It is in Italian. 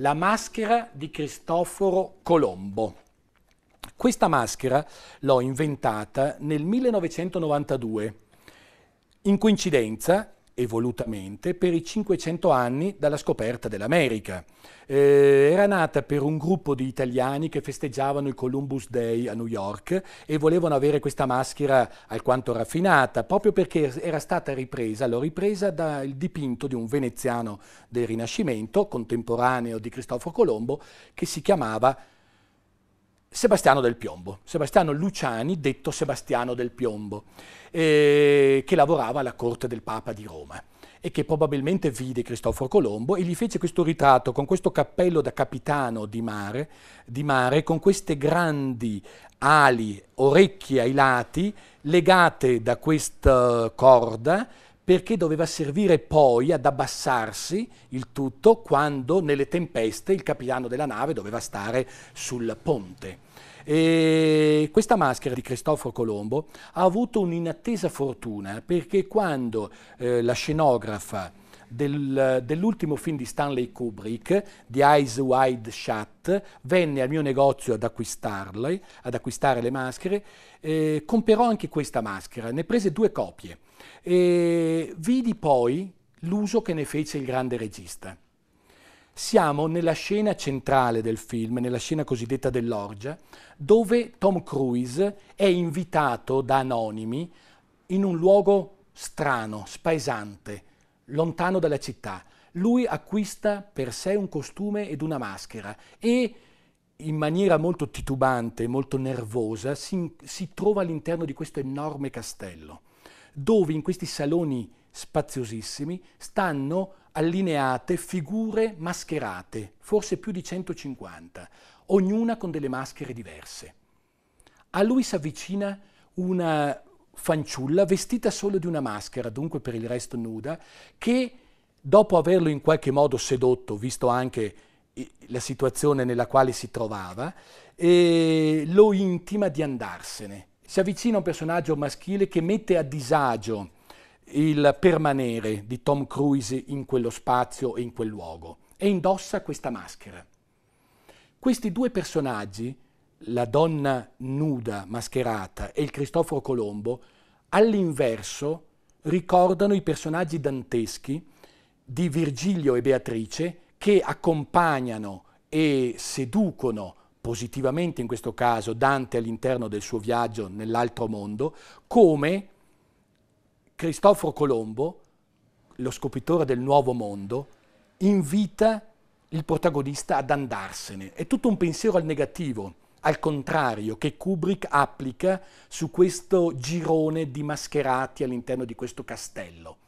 La maschera di Cristoforo Colombo. Questa maschera l'ho inventata nel 1992, in coincidenza evolutamente per i 500 anni dalla scoperta dell'America. Eh, era nata per un gruppo di italiani che festeggiavano il Columbus Day a New York e volevano avere questa maschera alquanto raffinata, proprio perché era stata ripresa, l'ho ripresa dal dipinto di un veneziano del Rinascimento, contemporaneo di Cristoforo Colombo, che si chiamava Sebastiano del Piombo, Sebastiano Luciani, detto Sebastiano del Piombo, eh, che lavorava alla corte del Papa di Roma e che probabilmente vide Cristoforo Colombo e gli fece questo ritratto con questo cappello da capitano di mare, di mare con queste grandi ali, orecchie ai lati, legate da questa corda perché doveva servire poi ad abbassarsi il tutto quando nelle tempeste il capitano della nave doveva stare sul ponte. E questa maschera di Cristoforo Colombo ha avuto un'inattesa fortuna perché quando eh, la scenografa del, dell'ultimo film di Stanley Kubrick, The Eyes Wide Shut, venne al mio negozio ad acquistarle, ad acquistare le maschere, eh, comperò anche questa maschera, ne prese due copie e vidi poi l'uso che ne fece il grande regista. Siamo nella scena centrale del film, nella scena cosiddetta dell'orgia, dove Tom Cruise è invitato da anonimi in un luogo strano, spaesante, lontano dalla città. Lui acquista per sé un costume ed una maschera e in maniera molto titubante, molto nervosa, si, si trova all'interno di questo enorme castello, dove in questi saloni spaziosissimi stanno allineate figure mascherate, forse più di 150, ognuna con delle maschere diverse. A lui si avvicina una fanciulla, vestita solo di una maschera, dunque per il resto nuda, che dopo averlo in qualche modo sedotto, visto anche la situazione nella quale si trovava, eh, lo intima di andarsene. Si avvicina un personaggio maschile che mette a disagio il permanere di Tom Cruise in quello spazio e in quel luogo e indossa questa maschera. Questi due personaggi la donna nuda, mascherata e il Cristoforo Colombo, all'inverso ricordano i personaggi danteschi di Virgilio e Beatrice che accompagnano e seducono positivamente in questo caso Dante all'interno del suo viaggio nell'altro mondo, come Cristoforo Colombo, lo scopritore del nuovo mondo, invita il protagonista ad andarsene. È tutto un pensiero al negativo al contrario che Kubrick applica su questo girone di mascherati all'interno di questo castello.